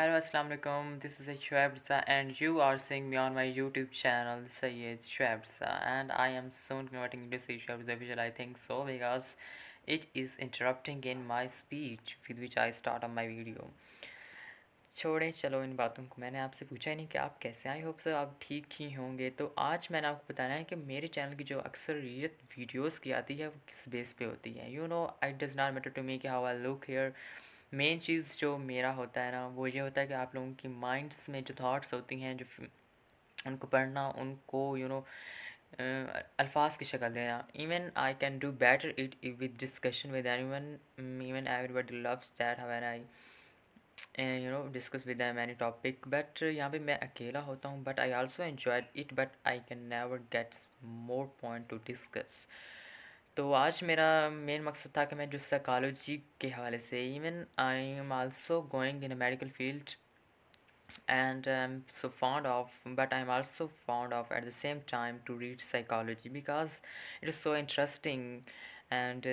hello अस्सलाम वालेकुम this is शुएब्सा and you are seeing me on my YouTube channel Syed शुएब्सा and I am soon converting I think so because it is interrupting in my speech with which I start on my video छोड़ें चलो इन बातों को मैंने आपसे पूछा ही नहीं कि आप कैसे आई होप सर आप ठीक ही होंगे तो आज मैंने आपको बताना है कि मेरे चैनल की जो अक्सर रियत वीडियोज़ की आती है वो किस बेस पे होती है you know it does not matter to me कि how I look here main चीज़ जो मेरा होता है ना वो ये होता है कि आप लोगों की माइंड्स में जो थाट्स होती हैं जो उनको पढ़ना उनको यू नो अल्फाज की शक्ल देना even I can do better it with discussion with any one even everybody loves that haven I you know discuss with many topic but यहाँ पे मैं अकेला होता हूँ but I also enjoy it but I can never gets more point to discuss तो आज मेरा main मकसद था कि मैं जो साइकोलॉजी के हवाले से even I am also going in a medical field and I am so fond of but I am also fond of at the same time to read psychology because it is so interesting and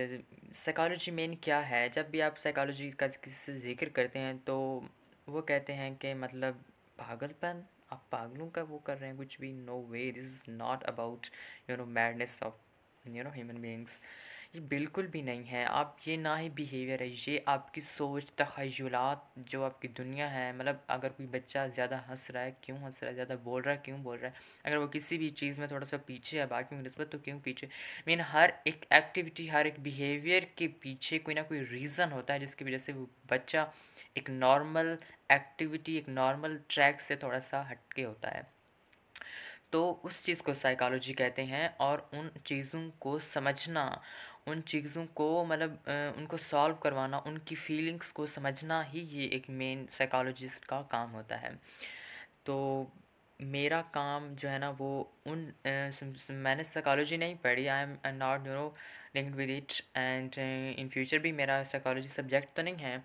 psychology मेन क्या है जब भी आप psychology का किसी से जिक्र करते हैं तो वो कहते हैं कि मतलब पागलपन आप पागलों का वो कर रहे हैं कुछ भी no way this is not about you know madness of you know human beings ये बिल्कुल भी नहीं है आप ये ना ही बिहेवियर है ये आपकी सोच तखयलात जो आपकी दुनिया है मतलब अगर कोई बच्चा ज़्यादा हंस रहा है क्यों हंस रहा है ज़्यादा बोल रहा है क्यों बोल रहा है अगर वो किसी भी चीज़ में थोड़ा सा पीछे है बाकी नस्बत तो क्यों पीछे मीन हर एक एक्टिविटी हर एक बिहेवियर के पीछे कोई ना कोई रीज़न होता है जिसकी वजह से वो बच्चा एक नॉर्मल एक्टिविटी एक नॉर्मल ट्रैक से थोड़ा सा हटके होता है तो उस चीज़ को साइकोलॉजी कहते हैं और उन चीज़ों को समझना उन चीज़ों को मतलब उनको सॉल्व करवाना उनकी फीलिंग्स को समझना ही ये एक मेन साइकोलॉजिस्ट का काम होता है तो मेरा काम जो है ना वो उन मैंने साइकोलॉजी नहीं पढ़ी I am not no linked with it and in future भी मेरा साइकोलॉजी सब्जेक्ट तो नहीं है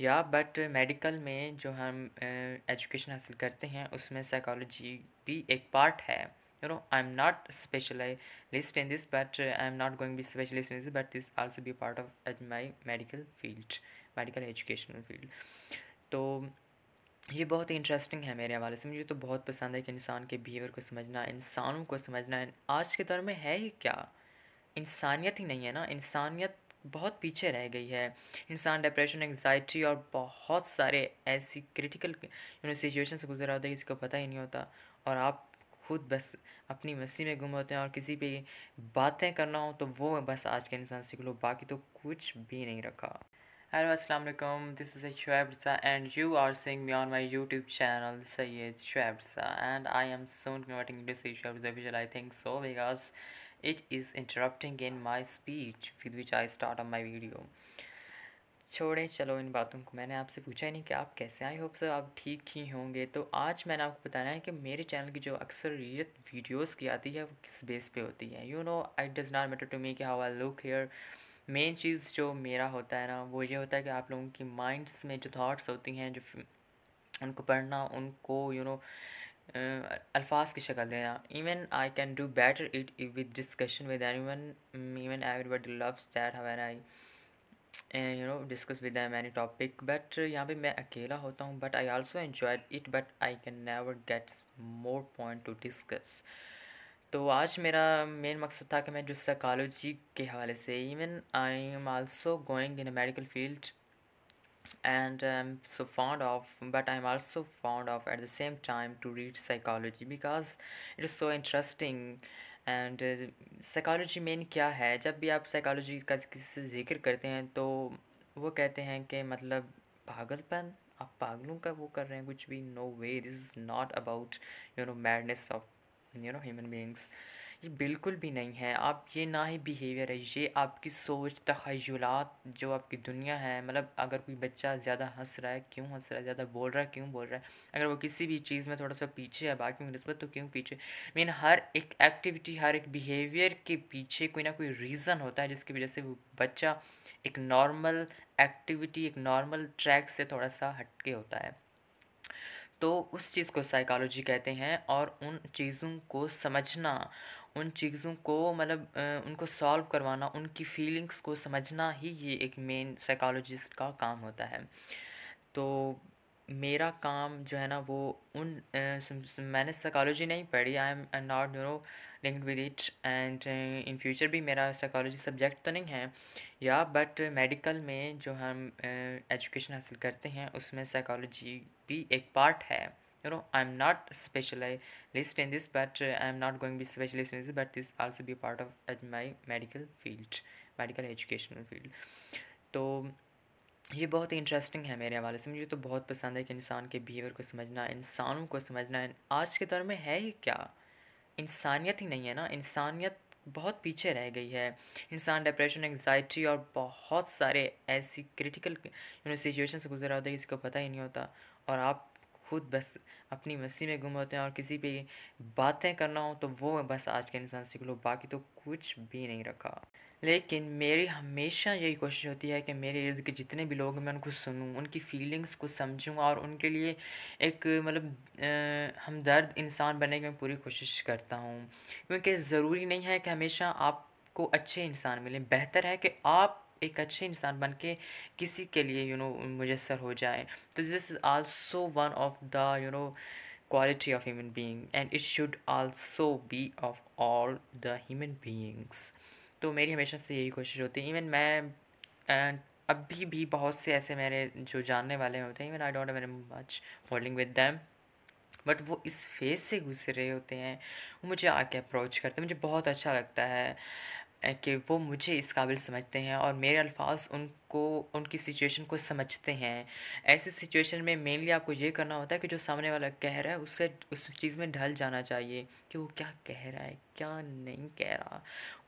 या बट मेडिकल में जो हम एजुकेशन uh, हासिल करते हैं उसमें साइकोलॉजी भी एक पार्ट है you know I am not in in this but I am not going be specialist in this but this also be part of uh, medical field medical educational field तो ये बहुत ही interesting है मेरे हवाले से मुझे तो बहुत पसंद है कि इंसान के बिहेवियर को समझना इंसानों को समझना आज के दौर में है ही क्या इंसानियत ही नहीं है ना इंसानियत बहुत पीछे रह गई है इंसान डिप्रेशन एंगजाइटी और बहुत सारे ऐसी क्रिटिकल यू नो सिचुएशन से गुजरा होता है किसी को पता ही नहीं होता और आप खुद बस अपनी मस्ती में गुम होते हैं और किसी पे बातें करना हो तो वो बस आज के इंसान सीख लो बाकी तो कुछ भी नहीं रखा हेलो अस्सलाम वालेकुम this is शुएब्सा and you are seeing me on my YouTube channel Syed शुएब्सा and I am soon converting to see शुएब्सा visual I think so because it is interrupting in my speech with which I start on my video छोड़ें चलो इन बातों को मैंने आपसे पूछा ही नहीं कि आप कैसे आई होप सर आप ठीक ही होंगे तो आज मैंने आपको बताना है कि मेरे चैनल की जो अक्सर रियत वीडियोस की आती है वो किस बेस पे होती है you know it does not matter to me कि how I look here main चीज़ जो मेरा होता है ना वो ये होता है कि आप लोगों की माइंड्स में जो थाट्स होती हैं जो उनको पढ़ना उनको यू you नो know, अल्फाज की शक्ल देना even I can do better it with discussion with any one even everybody loves that haven I you know discuss with many topic but यहाँ पे मैं अकेला होता हूँ but I also enjoy it but I can never gets more point to discuss तो आज मेरा main मकसद था कि मैं जो साइकोलॉजी के हवाले से even I am also going in a medical field and um, so fond of but i'm also fond of at the same time to read psychology because it is so interesting and psychology मेन क्या है जब भी आप psychology का किसी से जिक्र करते हैं तो वो कहते हैं कि मतलब पागलपन आप पागलों का वो कर रहे हैं कुछ भी no way this is not about you know madness of you know human beings बिल्कुल भी नहीं है आप ये ना ही बिहेवियर है ये आपकी सोच तखयलात जो आपकी दुनिया है मतलब अगर कोई बच्चा ज़्यादा हंस रहा है क्यों हंस रहा है ज़्यादा बोल रहा है क्यों बोल रहा है अगर वो किसी भी चीज़ में थोड़ा सा पीछे है बाकी नस्बत तो क्यों पीछे मीन हर एक एक्टिविटी हर एक बिहेवियर के पीछे कोई ना कोई रीज़न होता है जिसकी वजह से वो बच्चा एक नॉर्मल एक्टिविटी एक नॉर्मल ट्रैक से थोड़ा सा हटके होता है तो उस चीज़ को साइकोलॉजी कहते हैं और उन चीज़ों को समझना उन चीज़ों को मतलब उनको सॉल्व करवाना उनकी फीलिंग्स को समझना ही ये एक मेन साइकोलॉजिस्ट का काम होता है तो मेरा काम जो है ना वो उन मैंने साइकोलॉजी नहीं पढ़ी I am not you know linked with it and in future भी मेरा साइकोलॉजी सब्जेक्ट तो नहीं है या बट मेडिकल में जो हम एजुकेशन uh, हासिल करते हैं उसमें साइकोलॉजी भी एक पार्ट है you know I am not specialist in this but I am not going be specialist in this but this also be part of my medical field medical educational field तो ये बहुत ही interesting है मेरे हवाले से मुझे तो बहुत पसंद है कि इंसान के बिहेवियर को समझना इंसानों को समझना आज के दौर में है ही क्या इंसानियत ही नहीं है ना इंसानियत बहुत पीछे रह गई है इंसान डिप्रेशन एंगजाइटी और बहुत सारे ऐसी क्रिटिकल यू नो सिचुएशन से गुजरा होता है जिसको पता ही नहीं होता और आप खुद बस अपनी मस्ती में गुम होते हैं और किसी पे बातें करना हो तो वो बस आज के इंसान सीख लो बाकी तो कुछ भी नहीं रखा लेकिन मेरी हमेशा यही कोशिश होती है कि मेरे इर्द के जितने भी लोग हैं मैं उनको सुनूँ उनकी फ़ीलिंग्स को समझूँ और उनके लिए एक मतलब हमदर्द इंसान बनने की मैं पूरी कोशिश करता हूँ क्योंकि ज़रूरी नहीं है कि हमेशा आपको अच्छे इंसान मिलें बेहतर है कि आप एक अच्छे इंसान बन के किसी के लिए यू नो मुजसर हो जाए तो this is also one of the you know quality of human being and it should also be of all the human beings तो मेरी हमेशा से यही कोशिश होती है इवन मैं अभी भी बहुत से ऐसे मेरे जो जानने वाले होते हैं even I don't very much falling with them but वो इस फेज से गुजर रहे होते हैं वो मुझे आके अप्रोच करते हैं मुझे बहुत अच्छा लगता है कि वो मुझे इस काबिल समझते हैं और मेरे अल्फाज उनको उनकी सिचुएशन को समझते हैं ऐसी सिचुएशन में मेनली आपको ये करना होता है कि जो सामने वाला कह रहा है उससे उस चीज़ में ढल जाना चाहिए कि वो क्या कह रहा है क्या नहीं कह रहा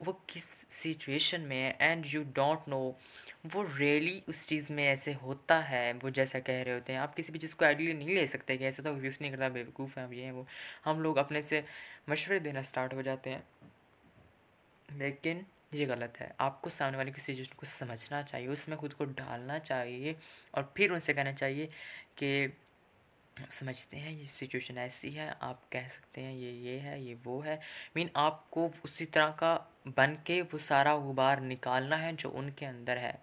वो किस सिचुएशन में एंड यू डोंट नो वो रियली उस चीज़ में ऐसे होता है वो जैसा कह रहे होते हैं आप किसी भी चीज़ को आइडली नहीं ले सकते कि ऐसा तो एग्जिस्ट नहीं करता बेवकूफ़ है हम ये हैं वो हम लोग अपने से मशवरे देना स्टार्ट हो जाते हैं लेकिन ये गलत है आपको सामने वाले की सिचुएशन को समझना चाहिए उसमें खुद को डालना चाहिए और फिर उनसे कहना चाहिए कि समझते हैं ये सिचुएशन ऐसी है आप कह सकते हैं ये ये है ये वो है मीन आपको उसी तरह का बन के वो सारा गुबार निकालना है जो उनके अंदर है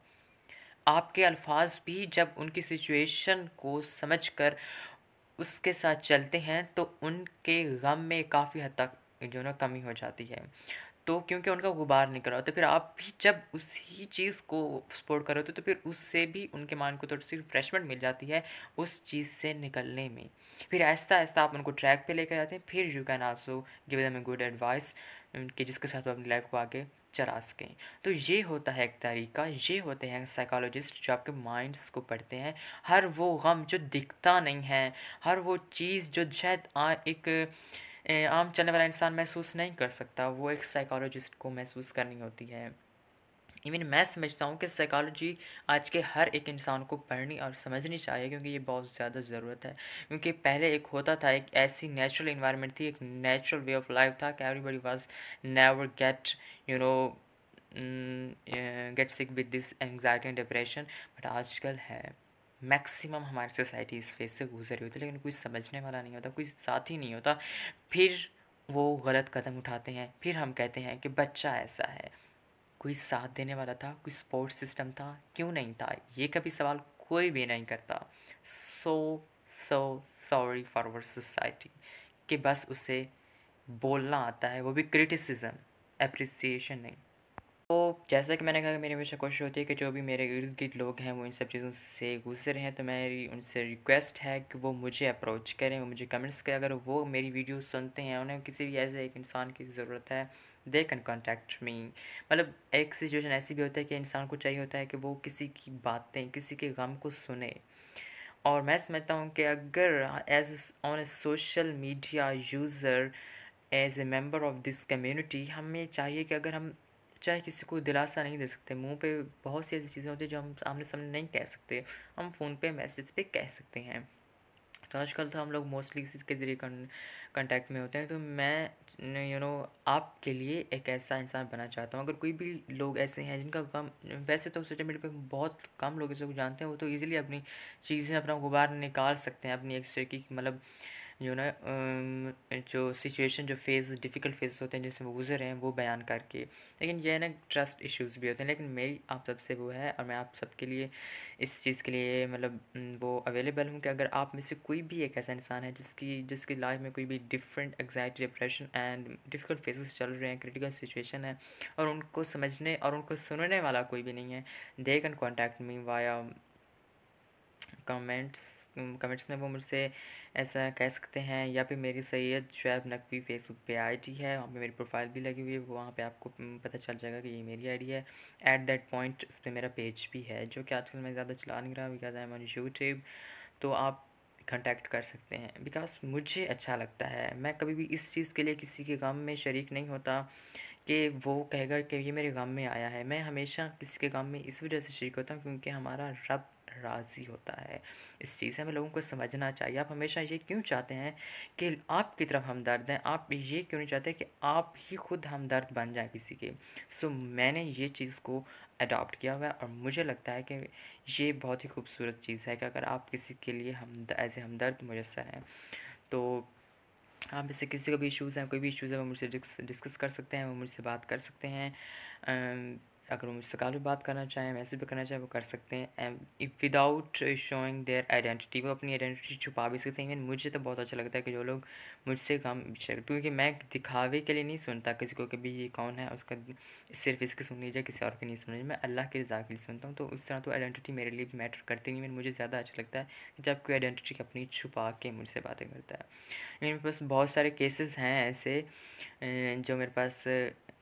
आपके अल्फाज भी जब उनकी सिचुएशन को समझ कर उसके साथ चलते हैं तो उनके गम में काफ़ी हद तक जो ना कमी हो जाती है तो क्योंकि उनका गुबार निकल रहा होता है फिर आप भी जब उसी चीज़ को सपोर्ट करो तो फिर उससे भी उनके माइंड को थोड़ी सी रिफ्रेशमेंट मिल जाती है उस चीज़ से निकलने में फिर ऐसा आहिस्ता आप उनको ट्रैक पे लेकर जाते हैं फिर you can also give them a good advice कि जिसके साथ वो अपनी लाइफ को आगे चला सकें तो ये होता है एक तरीका ये होते हैं साइकोलॉजिस्ट जो आपके माइंड्स को पढ़ते हैं हर वो गम जो दिखता नहीं है हर वो चीज़ जो शायद एक आम चलने वाला इंसान महसूस नहीं कर सकता वो एक साइकोलॉजिस्ट को महसूस करनी होती है इवन मैं समझता हूँ कि साइकोलॉजी आज के हर एक इंसान को पढ़नी और समझनी चाहिए क्योंकि ये बहुत ज़्यादा ज़रूरत है क्योंकि पहले एक होता था एक ऐसी नेचुरल इन्वायरमेंट थी एक नेचुरल वे ऑफ लाइफ था कि everybody was never get you know get sick with this anxiety and depression but आजकल है मैक्सिमम हमारी सोसाइटी इस फेज से गुजर रही होती है लेकिन कुछ समझने वाला नहीं होता कुछ ही नहीं होता फिर वो गलत कदम उठाते हैं फिर हम कहते हैं कि बच्चा ऐसा है कोई साथ देने वाला था कोई सपोर्ट सिस्टम था क्यों नहीं था ये कभी सवाल कोई भी नहीं करता सो सो सॉरी अवर सोसाइटी कि बस उसे बोलना आता है वो भी क्रिटिसिज्म एप्रिसिएशन नहीं तो जैसा कि मैंने कहा मेरी हमेशा कोशिश होती है कि जो भी मेरे इर्द गिर्द लोग हैं वो इन सब चीज़ों से गुजर हैं तो मेरी उनसे रिक्वेस्ट है कि वो मुझे अप्रोच करें वो मुझे कमेंट्स करें अगर वो मेरी वीडियो सुनते हैं उन्हें किसी भी ऐसे एक इंसान की ज़रूरत है दे कैन कॉन्टैक्ट मी मतलब एक सिचुएशन ऐसी भी होती है कि इंसान को चाहिए होता है कि वो किसी की बातें किसी के गम को सुने और मैं समझता हूँ कि अगर as on a social media user as a member of this community हमें चाहिए कि अगर हम चाहे किसी को दिलासा नहीं दे सकते मुंह पे बहुत सी ऐसी चीज़ें होती हैं जो हम आमने सामने नहीं कह सकते हम फ़ोन पे मैसेज पे कह सकते हैं तो आजकल तो हम लोग मोस्टली किसी के ज़रिए कॉन्टैक्ट में होते हैं तो मैं यू you नो know, आपके लिए एक ऐसा इंसान बनना चाहता हूँ अगर कोई भी लोग ऐसे हैं जिनका काम वैसे तो सोशल मीडिया पर बहुत कम लोग इसको जानते हैं वो तो ईज़िली अपनी चीज़ें अपना गुबार निकाल सकते हैं अपनी एक की मतलब Um, जो ना जो सिचुएशन जो फेज़ डिफ़िकल्ट फेज़ होते हैं जिससे वो गुजर रहे हैं वो बयान करके लेकिन यह ना ट्रस्ट इश्यूज भी होते हैं लेकिन मेरी आप सब से वो है और मैं आप सबके लिए इस चीज़ के लिए मतलब वो अवेलेबल हूँ कि अगर आप में से कोई भी एक ऐसा इंसान है जिसकी जिसकी लाइफ में कोई भी different anxiety depression and difficult phases चल रहे हैं क्रिटिकल सिचुएशन है और उनको समझने और उनको सुनने वाला कोई भी नहीं है they can contact me via comments comments में वो मुझसे ऐसा कह सकते हैं या फिर मेरी सैयद शुएब नकवी फेसबुक पे आईडी है वहाँ पे मेरी प्रोफाइल भी लगी हुई है वहाँ पे आपको पता चल जाएगा कि ये मेरी आईडी है एट दैट पॉइंट उस पर मेरा पेज भी है जो कि आजकल मैं ज़्यादा चला नहीं रहा because I am on YouTube तो आप कंटेक्ट कर सकते हैं बिकॉज मुझे अच्छा लगता है मैं कभी भी इस चीज़ के लिए किसी के काम में शरीक नहीं होता कि वो कहेगा कि ये मेरे गम में आया है मैं हमेशा किसी के काम में इस वजह से शरीक होता हूँ क्योंकि हमारा रब राज़ी होता है इस चीज़ से हमें लोगों को समझना चाहिए आप हमेशा ये क्यों चाहते हैं कि आपकी तरफ हमदर्द हैं आप ये क्यों नहीं चाहते कि आप ही खुद हमदर्द बन जाए किसी के सो मैंने ये चीज़ को अडॉप्ट किया हुआ है और मुझे लगता है कि ये बहुत ही खूबसूरत चीज़ है कि अगर आप किसी के लिए हम एज ए हमदर्द मुयसर हैं तो आप इससे किसी का भी इशूज़ हैं कोई भी इशूज़ है वो मुझसे डिस्कस कर सकते हैं वो मुझसे बात कर सकते हैं अगर वो मुझसे काफ़ी बात करना चाहें मैसेज भी करना चाहें वो कर सकते हैं and without showing their identity वो अपनी आइडेंटिटी छुपा भी सकते हैं इवन मुझे तो बहुत अच्छा लगता है कि जो लोग मुझसे काम क्योंकि मैं दिखावे के लिए नहीं सुनता किसी को कभी ये कौन है उसका सिर्फ इसकी सुन लीजिए किसी और की नहीं सुन मैं अल्लाह के रजा के लिए सुनता हूँ तो उस तरह तो आइडेंटिटी मेरे लिए मैटर करती नहीं इवन मुझे ज़्यादा अच्छा लगता है कि जब कोई आइडेंटिटी अपनी छुपा के मुझसे बातें करता है मेरे पास बहुत सारे केसेस हैं ऐसे जो मेरे पास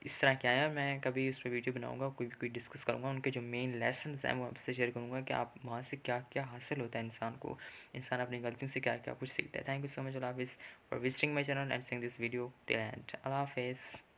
इस तरह क्या है मैं कभी उस पर वीडियो बनाऊंगा कोई भी कोई डिस्कस करूंगा उनके जो मेन लेसन हैं वो आपसे शेयर करूंगा कि आप वहाँ से क्या क्या हासिल होता है इंसान को इंसान अपनी गलतियों से क्या क्या कुछ सीखता है थैंक यू सो मच अल्लाह for visiting my channel and seeing this video till and